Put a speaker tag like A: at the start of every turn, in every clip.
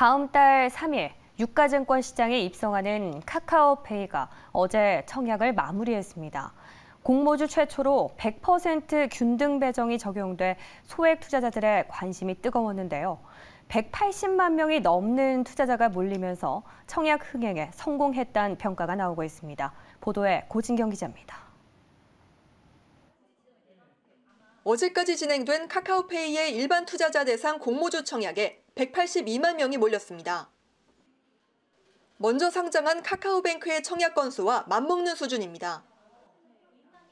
A: 다음 달 3일 유가증권 시장에 입성하는 카카오페이가 어제 청약을 마무리했습니다. 공모주 최초로 100% 균등 배정이 적용돼 소액 투자자들의 관심이 뜨거웠는데요. 180만 명이 넘는 투자자가 몰리면서 청약 흥행에 성공했다는 평가가 나오고 있습니다. 보도에 고진경 기자입니다.
B: 어제까지 진행된 카카오페이의 일반 투자자 대상 공모주 청약에 182만 명이 몰렸습니다. 먼저 상장한 카카오뱅크의 청약 건수와 맞먹는 수준입니다.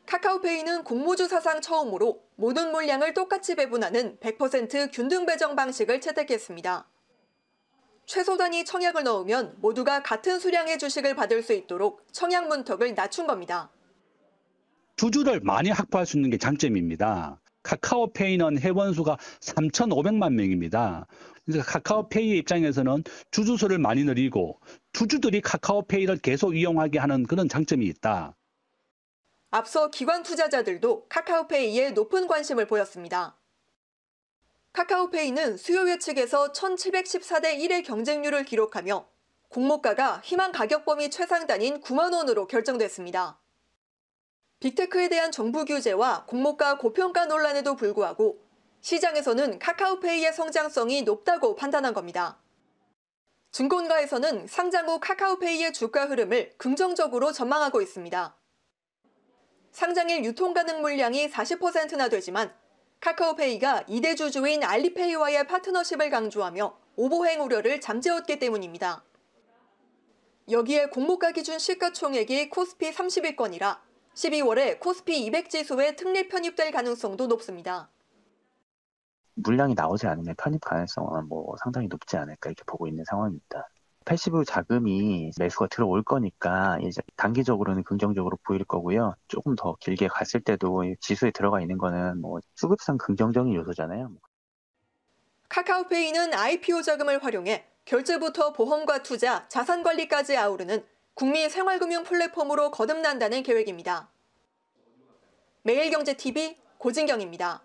B: 카카오페이는 공모주 사상 처음으로 모든 물량을 똑같이 배분하는 100% 균등 배정 방식을 채택했습니다. 최소 단위 청약을 넣으면 모두가 같은 수량의 주식을 받을 수 있도록 청약 문턱을 낮춘 겁니다.
C: 주주를 많이 확보할 수 있는 게 장점입니다. 카카오페이는 회원수가 3,500만 명입니다. 그래서 카카오페이의 입장에서는 주주수를 많이 늘리고 주주들이 카카오페이를 계속 이용하게 하는 그런 장점이 있다.
B: 앞서 기관 투자자들도 카카오페이에 높은 관심을 보였습니다. 카카오페이는 수요 예측에서 1,714대 1의 경쟁률을 기록하며 공모가가 희망 가격 범위 최상단인 9만 원으로 결정됐습니다. 빅테크에 대한 정부 규제와 공모가 고평가 논란에도 불구하고 시장에서는 카카오페이의 성장성이 높다고 판단한 겁니다. 증권가에서는 상장 후 카카오페이의 주가 흐름을 긍정적으로 전망하고 있습니다. 상장일 유통 가능 물량이 40%나 되지만 카카오페이가 2대 주주인 알리페이와의 파트너십을 강조하며 오보행 우려를 잠재웠기 때문입니다. 여기에 공모가 기준 시가총액이 코스피 30위권이라 12월에 코스피 200 지수에 특례 편입될 가능성도 높습니다.
D: 물량이 나오지 않으면 편입 가능성은 뭐 상당히 높지 않을까 이렇게 보고 있는 상황입니다. 패시브 자금이 매수가 들어올 거니까 이제 단기적으로는 긍정적으로 보일 거고요. 조금 더 길게 갔을 때도 지수에 들어가 있는 거는 뭐 수급상 긍정적인 요소잖아요.
B: 카카오페이는 IPO 자금을 활용해 결제부터 보험과 투자, 자산 관리까지 아우르는 국민 생활금융 플랫폼으로 거듭난다는 계획입니다. 매일경제TV 고진경입니다.